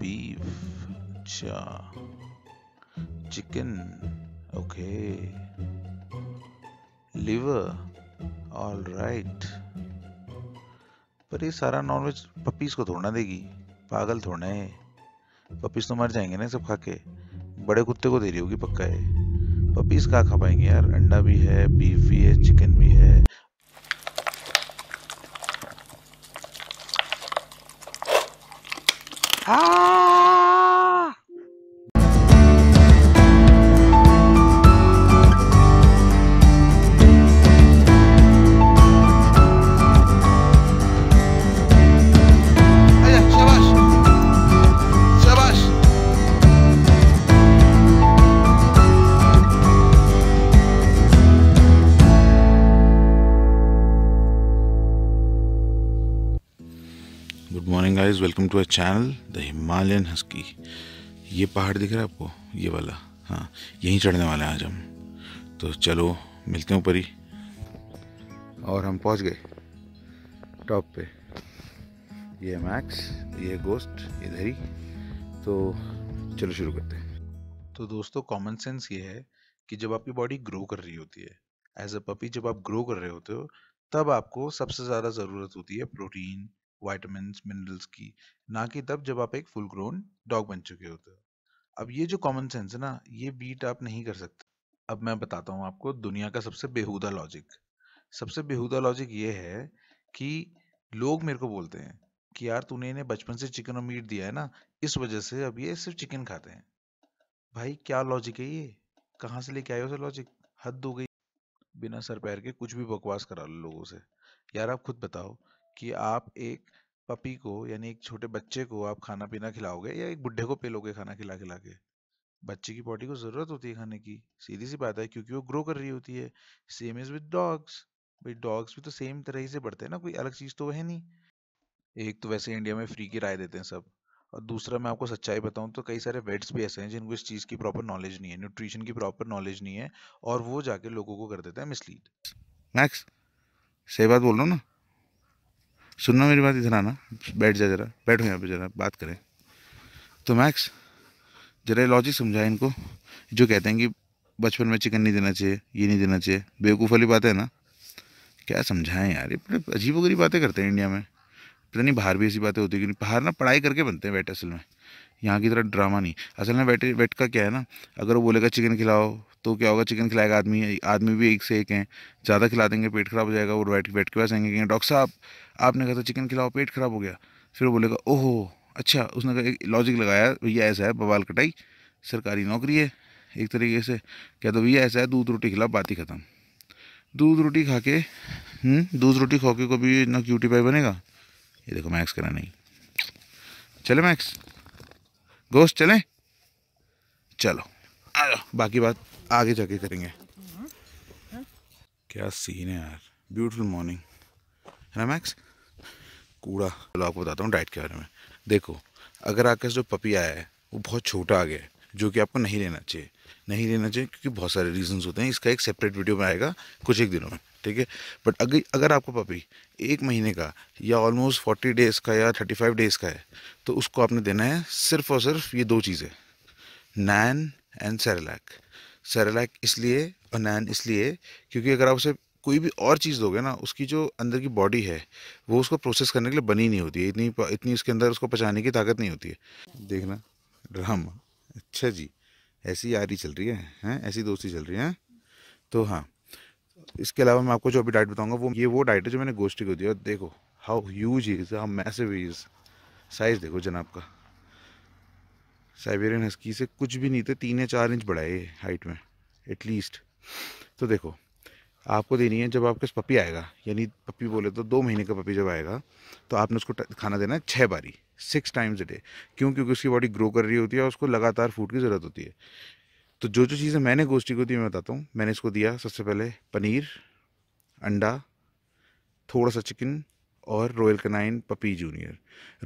Beef अच्छा chicken okay liver all right पर ये सारा नॉनवेज पपीज को थोड़ा देगी पागल थोड़ा है पपीज तो मर जाएंगे ना सब खा के बड़े कुत्ते को दे रही होगी पक्का है पपीज कहाँ खा पाएंगे यार अंडा भी है बीफ भी है चिकन भी है Ah! Guys welcome to our channel the Himalayan husky ये पहाड़ दिख रहा है आपको ये वाला हाँ यहीं चढ़ने वाले हैं आज हम तो चलो मिलते हैं ऊपर ही और हम पहुंच गए टॉप पे ये मैक्स ये गोस्ट इधर ही तो चलो शुरू करते हैं तो दोस्तों कॉमन सेंस ये है कि जब आपकी बॉडी ग्रो कर रही होती है एज अ पपी जब आप ग्रो कर रहे होते हो तब आपको सबसे ज़्यादा ज़रूरत होती है प्रोटीन वाइटामिन मिनरल्स की ना कि तब जब आप एक फुल ग्रोन डॉग बन चुके होते हो अब ये जो कॉमन सेंस है ना ये बीट आप नहीं कर सकते अब मैं बताता हूँ आपको दुनिया का सबसे बेहूदा लॉजिक सबसे बेहूदा लॉजिक ये है कि लोग मेरे को बोलते हैं कि यार तूने इन्हें बचपन से चिकन और मीट दिया है ना इस वजह से अब ये सिर्फ चिकन खाते हैं भाई क्या लॉजिक है ये कहाँ से लेके आए हो सर लॉजिक हद हो गई बिना सर पैर के कुछ भी बकवास करा लो लोगों से यार आप खुद बताओ कि आप एक पपी को यानी एक छोटे बच्चे को आप खाना पीना खिलाओगे या एक बुढ़े को पेलोगे खाना खिला खिला के बच्चे की बॉडी को ज़रूरत होती है खाने की सीधी सी बात है क्योंकि वो ग्रो कर रही होती है सेम इज़ विद डॉग्स भाई डॉग्स भी तो सेम तरह से बढ़ते हैं ना कोई अलग चीज़ तो है नहीं एक तो वैसे इंडिया में फ्री की राय देते हैं सब और दूसरा मैं आपको सच्चाई बताऊं तो कई सारे वेट्स भी ऐसे हैं जिनको इस चीज़ की प्रॉपर नॉलेज नहीं है न्यूट्रिशन की प्रॉपर नॉलेज नहीं है और वो जाके लोगों को कर देते हैं मिसलीड नेक्स्ट सही बात बोल रहा हूँ ना सुनना मेरी बात इधर आना बैठ जा जरा बैठो यहाँ पे जरा बात करें तो मैक्स जरा लॉजिक समझाए इनको जो कहते हैं कि बचपन में चिकन नहीं देना चाहिए ये नहीं देना चाहिए बेवकूफ़ वाली बात है ना क्या समझाएं यार ये बड़े अजीब गरीब बातें करते हैं इंडिया में पता नहीं बाहर भी ऐसी बातें होती कि नहीं बाहर ना पढ़ाई करके बनते हैं वेट असल में यहाँ की तरह ड्रामा नहीं असल में वेट वेट का क्या है ना अगर वो बोलेगा चिकन खिलाओ तो क्या होगा चिकन खिलाएगा आदमी आदमी भी एक से एक हैं ज़्यादा खिला देंगे पेट खराब हो जाएगा और वेट वेट के पास आएंगे कहेंगे डॉक्टर साहब आपने कहा था चिकन खिलाओ पेट खराब हो गया फिर वो बोलेगा ओहो अच्छा उसने कहा लॉजिक लगाया भैया ऐसा है बवाल कटाई सरकारी नौकरी है एक तरीके से कहते भैया ऐसा है दूध रोटी खिलाओ बात ही ख़त्म दूध रोटी खा के हम्म, दूध रोटी खा के कभी ना क्यूटी पाई बनेगा ये देखो मैक्स करा नहीं चले मैक्स गोश्त चले चलो आ बाकी बात आगे जाके करेंगे क्या सीन है यार ब्यूटीफुल मॉर्निंग है ना मैक्स कूड़ा चलो आपको बताता हूँ डाइट के बारे में देखो अगर आपके जो पपी आया है वो बहुत छोटा आ गया है जो कि आपको नहीं लेना चाहिए नहीं लेना चाहिए क्योंकि बहुत सारे रीजंस होते हैं इसका एक सेपरेट वीडियो में आएगा कुछ एक दिनों में ठीक है बट अगर अगर आपको पपी एक महीने का या ऑलमोस्ट फोर्टी डेज़ का या थर्टी फाइव डेज़ का है तो उसको आपने देना है सिर्फ और सिर्फ ये दो चीज़ें नैन एंड सेरेलैक सेरेलैक इसलिए और नैन इसलिए क्योंकि अगर आप उसे कोई भी और चीज़ दोगे ना उसकी जो अंदर की बॉडी है वो उसको प्रोसेस करने के लिए बनी नहीं होती है इतनी इतनी उसके अंदर उसको पचाने की ताकत नहीं होती है देखना ड्राम अच्छा जी ऐसी यारी चल रही है हैं ऐसी दोस्ती चल रही है तो हाँ इसके अलावा मैं आपको जो अभी डाइट बताऊँगा वो ये वो डाइट है जो मैंने गोष्ठी को दिया देखो how huge is how massive is size देखो जनाब का साइबेरियन हस्की से कुछ भी नहीं थे तीन या चार इंच बढ़ाए है हाइट में एटलीस्ट तो देखो आपको देनी है जब आपके पपी आएगा यानी पपी बोले तो दो महीने का पपी जब आएगा तो आपने उसको खाना देना है छः बारी सिक्स टाइम्स अ डे क्यों क्योंकि उसकी बॉडी ग्रो कर रही होती है और उसको लगातार फूड की ज़रूरत होती है तो जो जो चीज़ें मैंने गोष्ठी को दी मैं बताता हूँ मैंने इसको दिया सबसे पहले पनीर अंडा थोड़ा सा चिकन और Royal Canin puppy junior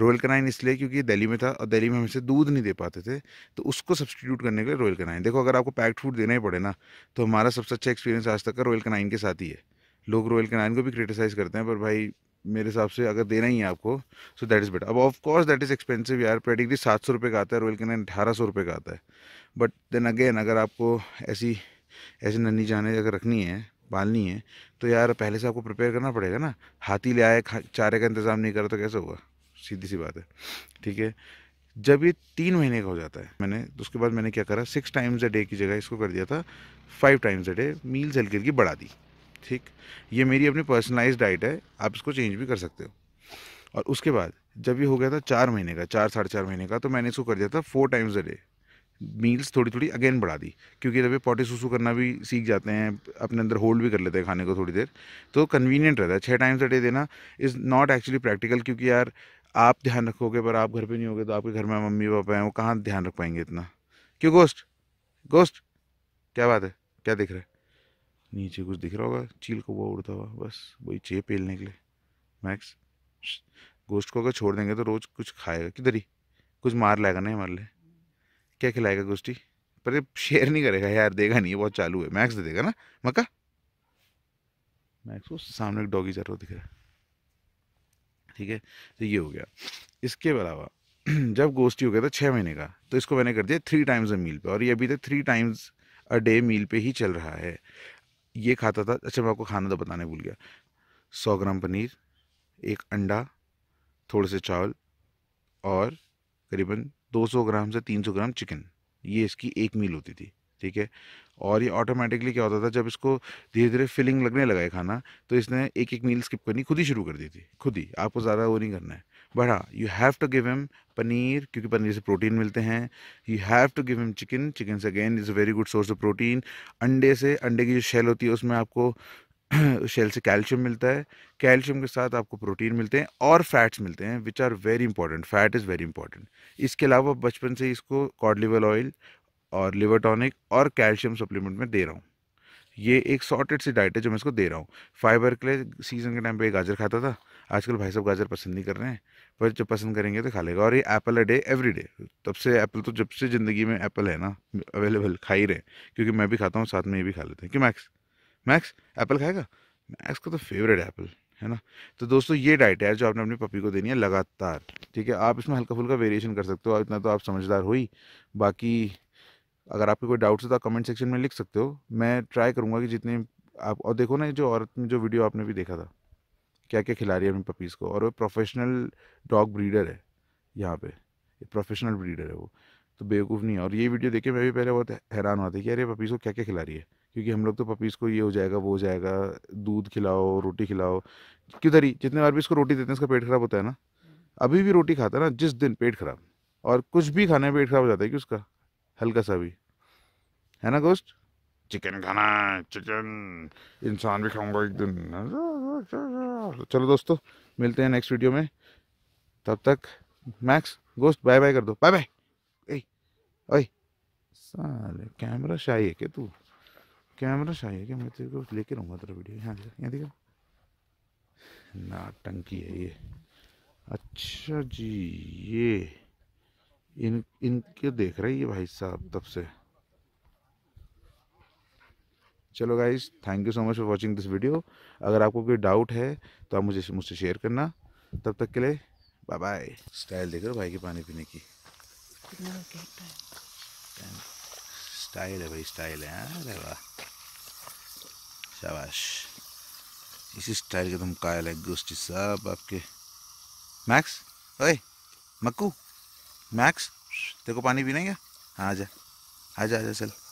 Royal Canin इसलिए क्योंकि दिल्ली में था और दिल्ली में हमसे दूध नहीं दे पाते थे तो उसको सब्सटीट्यूट करने के लिए रॉयल कनाइन देखो अगर आपको पैक्ड फूड देना ही पड़े ना तो हमारा सबसे अच्छा एक्सपीरियंस आज तक का रॉयल कनाइन के साथ ही है लोग रॉयल कनाइन को भी क्रिटिसाइज़ करते हैं पर भाई मेरे हिसाब से अगर देना ही है आपको सो दैट इज़ बेटर अब of course that is expensive यार पेडिग्री सात सौ रुपये का आता है रॉयल कनाइन अठारह सौ रुपये का आता है बट देन अगेन अगर आपको ऐसी ऐसे नन्नी जाने अगर रखनी है पालनी है तो यार पहले से आपको प्रिपेयर करना पड़ेगा ना हाथी ले आए चारे का इंतज़ाम नहीं करा तो कैसे होगा सीधी सी बात है ठीक है जब ये तीन महीने का हो जाता है मैंने तो उसके बाद मैंने क्या करा सिक्स टाइम्स अ डे की जगह इसको कर दिया था five times a day meals हल्की हल्की बढ़ा दी ठीक ये मेरी अपनी पर्सनलाइज डाइट है आप इसको चेंज भी कर सकते हो और उसके बाद जब ये हो गया था चार महीने का चार साढ़े चार महीने का तो मैंने इसको कर दिया था four times a day meals थोड़ी थोड़ी अगेन बढ़ा दी क्योंकि जब ये पोटी सूसू करना भी सीख जाते हैं अपने अंदर होल्ड भी कर लेते हैं खाने को थोड़ी देर तो कन्वीनियंट रहता है छः टाइम्स अ डे देना इज़ नॉट एक्चुअली प्रैक्टिकल क्योंकि यार आप ध्यान रखोगे पर आप घर पे नहीं होगे तो आपके घर में मम्मी पापा हैं वो कहाँ ध्यान रख पाएंगे इतना क्यों गोस्ट गोस्ट क्या बात है क्या दिख रहा है नीचे कुछ दिख रहा होगा चील को वो उड़ता हुआ बस वही चाहिए पेलने के लिए मैक्स गोश्त को अगर छोड़ देंगे तो रोज़ कुछ खाएगा किधर ही कुछ मार लाएगा नहीं हमारे लिए क्या खिलाएगा गोष्ठी पर ये शेयर नहीं करेगा यार देगा नहीं बहुत चालू है मैक्स दे देगा ना मक्का मैक्स को सामने एक डॉगी जरूर दिख रहा है ठीक है तो ये हो गया इसके अलावा जब गोष्ठी हो गया था छः महीने का तो इसको मैंने कर दिया थ्री टाइम्स अ मील पे और ये अभी तक three times a day meal पे ही चल रहा है ये खाता था अच्छा मैं आपको खाना तो बताने भूल गया सौ ग्राम पनीर एक अंडा थोड़े से चावल और करीबन 200 ग्राम से 300 ग्राम चिकन ये इसकी एक मील होती थी ठीक है और ये ऑटोमेटिकली क्या होता था जब इसको धीरे धीरे फिलिंग लगने लगा है खाना तो इसने एक एक मील स्किप करनी खुद ही शुरू कर दी थी खुद ही आपको ज़्यादा वो नहीं करना है बट हाँ you have to give him paneer क्योंकि पनीर से प्रोटीन मिलते हैं you have to give him chicken chicken से again is a very good source of protein अंडे से अंडे की जो शेल होती है उसमें आपको शेल से कैल्शियम मिलता है कैल्शियम के साथ आपको प्रोटीन मिलते हैं और फैट्स मिलते हैं which are very important fat is very important इसके अलावा बचपन से इसको कॉडलीवल ऑयल और लिवर टॉनिक और कैल्शियम सप्लीमेंट में दे रहा हूँ ये एक सॉर्टेड सी डाइट है जो मैं इसको दे रहा हूँ फाइबर के लिए सीजन के टाइम पे गाजर खाता था आजकल भाई साहब गाजर पसंद नहीं कर रहे हैं पर जब पसंद करेंगे तो खा लेगा और ये apple a day every day तब से एप्पल तो जब से ज़िंदगी में एप्पल है ना अवेलेबल खा ही रहे क्योंकि मैं भी खाता हूँ साथ में ये भी खा लेते हैं कि मैक्स मैक्स एप्पल खाएगा मैक्स का तो फेवरेट एप्पल है ना तो दोस्तों ये डाइट है जो आपने अपनी पपी को देनी है लगातार ठीक है आप इसमें हल्का फुल्का वेरिएशन कर सकते हो इतना तो आप समझदार हो ही बाकी अगर आपके कोई डाउट्स हो तो आप कमेंट सेक्शन में लिख सकते हो मैं ट्राई करूँगा कि जितने आप और देखो ना जो औरत में जो वीडियो आपने भी देखा था क्या क्या खिला रही है अपनी पपीज़ को और वो प्रोफेशनल डॉग ब्रीडर है यहाँ पे प्रोफेशनल ब्रीडर है वो तो बेवकूफ़ नहीं है और ये वीडियो देखे मैं भी पहले बहुत हैरान हुआ था कि अरे पपीज़ को क्या क्या खिला रही है क्योंकि हम लोग तो पपीज़ को ये हो जाएगा वो हो जाएगा दूध खिलाओ रोटी खिलाओ किधर ही जितने बार भी इसको रोटी देते हैं इसका पेट खराब होता है ना अभी भी रोटी खाता है ना जिस दिन पेट खराब और कुछ भी खाने में पेट खराब हो जाता है कि उसका हल्का सा भी है ना गोश्त चिकन खाना है चिकन इंसान भी खाऊंगा एक दिन चलो दोस्तों मिलते हैं नेक्स्ट वीडियो में तब तक मैक्स गोश्त बाय बाय कर दो बाय बाय ओए साले कैमरा शाही है क्या तू कैमरा चाहिए क्या मैं तेरे को लेके रहूँगा तेरा वीडियो यहाँ देखा यहाँ देखा ना टंकी है ये अच्छा जी ये इन इनके देख रहे ये भाई साहब तब से चलो guys thank you so much for watching this video अगर आपको कोई डाउट है तो आप मुझे मुझसे शेयर करना तब तक के लिए बाय बाय स्टाइल देख रहे हो भाई के पानी पीने की स्टाइल है भाई स्टाइल है हाँ, अरे वाह शाबाश इसी स्टाइल के तुम काय लग गोष्ठी सब आपके मैक्स ओए मक्कू मैक्स तेरे को पानी पीना क्या हाँ आ जा आ जा चल